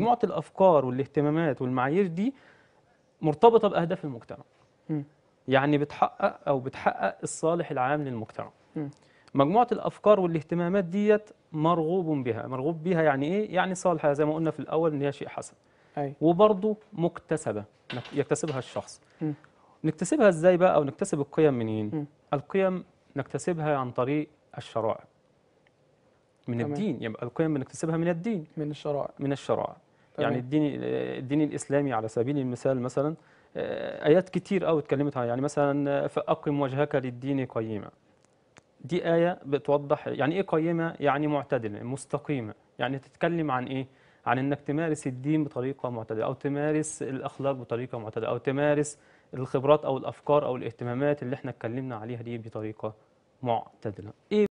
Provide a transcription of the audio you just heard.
مجموعه الافكار والاهتمامات والمعايير دي مرتبطه باهداف المجتمع م. يعني بتحقق او بتحقق الصالح العام للمجتمع م. مجموعه الافكار والاهتمامات ديت مرغوب بها مرغوب بها يعني ايه يعني صالحه زي ما قلنا في الاول ان هي شيء حسن أي. وبرضه مكتسبه يكتسبها الشخص م. نكتسبها ازاي بقى او نكتسب القيم منين م. القيم نكتسبها عن طريق الشرائع من تمام. الدين يبقى يعني القيم بنكتسبها من الدين من الشرائع من الشرائع يعني الدين الدين الاسلامي على سبيل المثال مثلا آه، ايات كتير قوي اتكلمت عنها يعني مثلا آه، فاقم وجهك للدين قيما دي ايه بتوضح يعني ايه قيمه يعني معتدله مستقيمه يعني تتكلم عن ايه عن انك تمارس الدين بطريقه معتدله او تمارس الاخلاق بطريقه معتدله او تمارس الخبرات او الافكار او الاهتمامات اللي احنا اتكلمنا عليها دي بطريقه معتدله ايه